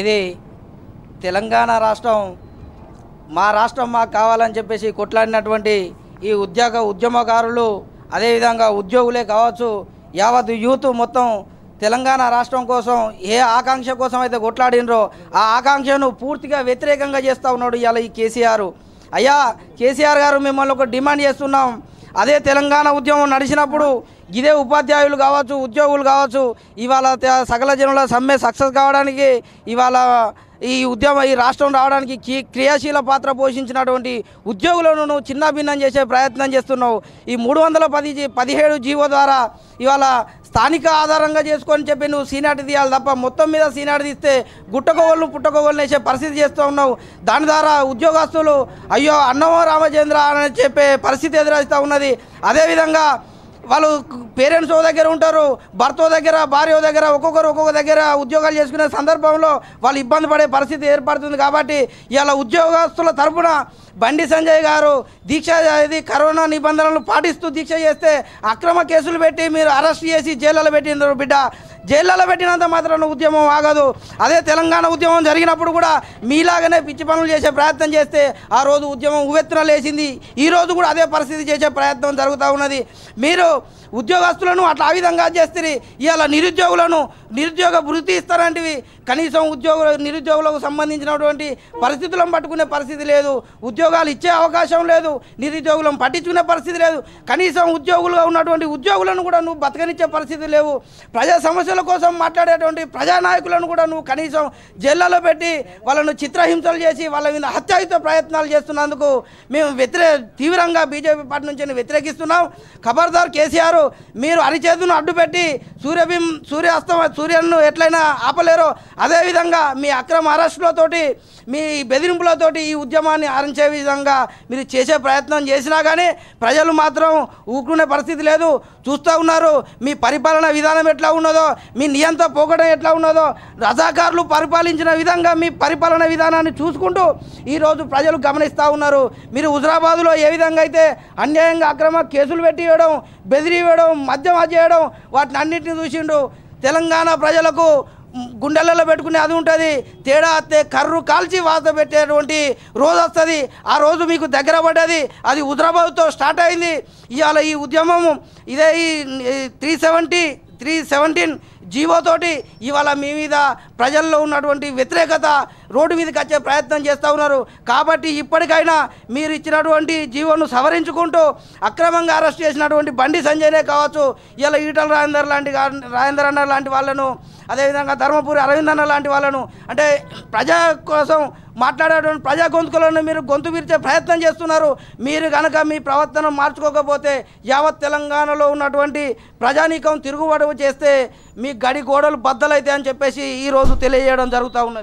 ఇది తెలంగాణ రాష్ట్రం మా రాష్ట్రం మాకు కావాలని చెప్పేసి కొట్లాడినటువంటి ఈ ఉద్యోగ ఉద్యమకారులు అదేవిధంగా ఉద్యోగులే కావచ్చు యావత్ యూత్ మొత్తం తెలంగాణ రాష్ట్రం కోసం ఏ ఆకాంక్ష కోసం అయితే కొట్లాడినరో ఆ ఆకాంక్షను పూర్తిగా వ్యతిరేకంగా చేస్తూ ఉన్నాడు ఇలా ఈ కేసీఆర్ అయ్యా కేసీఆర్ గారు మిమ్మల్ని ఒక డిమాండ్ చేస్తున్నాం అదే తెలంగాణ ఉద్యమం నడిచినప్పుడు ఇదే ఉపాధ్యాయులు కావచ్చు ఉద్యోగులు కావచ్చు ఇవాళ సకల జనుల సమ్మె సక్సెస్ కావడానికి ఇవాళ ఈ ఉద్యమం ఈ రాష్ట్రం రావడానికి క్రియాశీల పాత్ర పోషించినటువంటి ఉద్యోగులను నువ్వు చిన్న భిన్నం చేసే ప్రయత్నం చేస్తున్నావు ఈ మూడు వందల పది పదిహేడు జీవో ద్వారా ఇవాళ స్థానిక ఆధారంగా చేసుకొని చెప్పి నువ్వు సీనాటి తీయాలి తప్ప మొత్తం మీద సీనాటి తీస్తే గుట్టకోవళ్ళు పుట్టకోవళ్ళు వేసే పరిస్థితి చేస్తూ ఉన్నావు దాని ద్వారా ఉద్యోగస్తులు అయ్యో అన్నమో రామచంద్ర అని చెప్పే పరిస్థితి ఎదురవుతూ ఉన్నది అదేవిధంగా వాళ్ళు పేరెంట్స్ దగ్గర ఉంటారు భర్త దగ్గర భార్య దగ్గర ఒక్కొక్కరు ఒక్కొక్క దగ్గర ఉద్యోగాలు చేసుకునే సందర్భంలో వాళ్ళు ఇబ్బంది పడే పరిస్థితి ఏర్పడుతుంది కాబట్టి ఇలా ఉద్యోగస్తుల తరఫున బండి సంజయ్ గారు దీక్ష ఇది కరోనా నిబంధనలు పాటిస్తూ దీక్ష చేస్తే అక్రమ కేసులు పెట్టి మీరు అరెస్ట్ చేసి జైల్లో పెట్టినారు బిడ్డ జైల్లో పెట్టినంత మాత్రం ఉద్యమం ఆగదు అదే తెలంగాణ ఉద్యమం జరిగినప్పుడు కూడా మీలాగనే పిచ్చి పనులు చేసే ప్రయత్నం చేస్తే ఆ రోజు ఉద్యమం ఉవెత్తున లేచింది ఈరోజు కూడా అదే పరిస్థితి చేసే ప్రయత్నం జరుగుతూ ఉన్నది మీరు ఉద్యోగస్తులను అట్లా ఆ విధంగా చేస్తే ఇవాళ నిరుద్యోగులను నిరుద్యోగ వృత్తి ఇస్తారంటివి కనీసం ఉద్యోగులు నిరుద్యోగులకు సంబంధించినటువంటి పరిస్థితులను పట్టుకునే పరిస్థితి లేదు ఉద్యోగాలు ఇచ్చే అవకాశం లేదు నిరుద్యోగులను పట్టించుకునే పరిస్థితి లేదు కనీసం ఉద్యోగులుగా ఉన్నటువంటి ఉద్యోగులను కూడా నువ్వు బతకనిచ్చే పరిస్థితి లేవు ప్రజా సమస్య ప్రజల కోసం మాట్లాడేటువంటి ప్రజానాయకులను కూడా నువ్వు కనీసం జైళ్లలో పెట్టి వాళ్ళను చిత్రహింసలు చేసి వాళ్ళ మీద హత్యాయుత ప్రయత్నాలు చేస్తున్నందుకు మేము వ్యతిరే తీవ్రంగా బీజేపీ పార్టీ నుంచి వ్యతిరేకిస్తున్నాం ఖబర్దార్ కేసీఆర్ మీరు అరిచేతును అడ్డుపెట్టి సూర్యబిం సూర్య అస్తం సూర్యను ఎట్లయినా ఆపలేరో అదేవిధంగా మీ అక్రమ అరెస్టులతోటి మీ బెదిరింపులతోటి ఈ ఉద్యమాన్ని ఆరంచే విధంగా మీరు చేసే ప్రయత్నం చేసినా కానీ ప్రజలు మాత్రం ఊకునే పరిస్థితి లేదు చూస్తూ ఉన్నారు మీ పరిపాలన విధానం ఎట్లా ఉన్నదో మీ నియంత్రణ పోగడం ఎట్లా ఉన్నదో రజాకారులు పరిపాలించిన విధంగా మీ పరిపాలన విధానాన్ని చూసుకుంటూ ఈరోజు ప్రజలు గమనిస్తూ ఉన్నారు మీరు హుజరాబాదులో ఏ విధంగా అయితే అన్యాయంగా అక్రమ కేసులు పెట్టి వేయడం బెదిరి వేయడం మద్యం చేయడం వాటిని అన్నింటిని అభివృద్ధి చూసిండు తెలంగాణ ప్రజలకు గుండెలలో పెట్టుకునే అది ఉంటుంది తేడా అత్తే కర్రు కాల్చి వాత పెట్టేటువంటి రోజు వస్తుంది ఆ రోజు మీకు దగ్గర పడ్డది అది హుదరాబాద్తో స్టార్ట్ అయింది ఇవాళ ఈ ఉద్యమము ఇదే ఈ త్రీ సెవెంటీ త్రీ సెవెంటీన్ జీవోతోటి ఇవాళ మీ మీద ప్రజల్లో ఉన్నటువంటి వ్యతిరేకత రోడ్డు మీదకి వచ్చే ప్రయత్నం చేస్తూ ఉన్నారు కాబట్టి ఇప్పటికైనా మీరు ఇచ్చినటువంటి జీవోను సవరించుకుంటూ అక్రమంగా అరెస్ట్ చేసినటువంటి బండి సంజయ్నే కావచ్చు ఇలా ఈటల రాజేందర్ లాంటి రాజేందర్ అన్నర్ లాంటి వాళ్ళను అదేవిధంగా ధర్మపురి అరవిందన్న లాంటి వాళ్ళను అంటే ప్రజా కోసం మాట్లాడేటువంటి ప్రజా గొంతుకులను మీరు గొంతు విరిచే ప్రయత్నం చేస్తున్నారు మీరు కనుక మీ ప్రవర్తన మార్చుకోకపోతే యావత్ తెలంగాణలో ఉన్నటువంటి ప్రజానీకం తిరుగుబడవ చేస్తే మీ గడి గోడలు బద్దలైతే అని చెప్పేసి ఈరోజు తెలియజేయడం జరుగుతూ ఉన్నది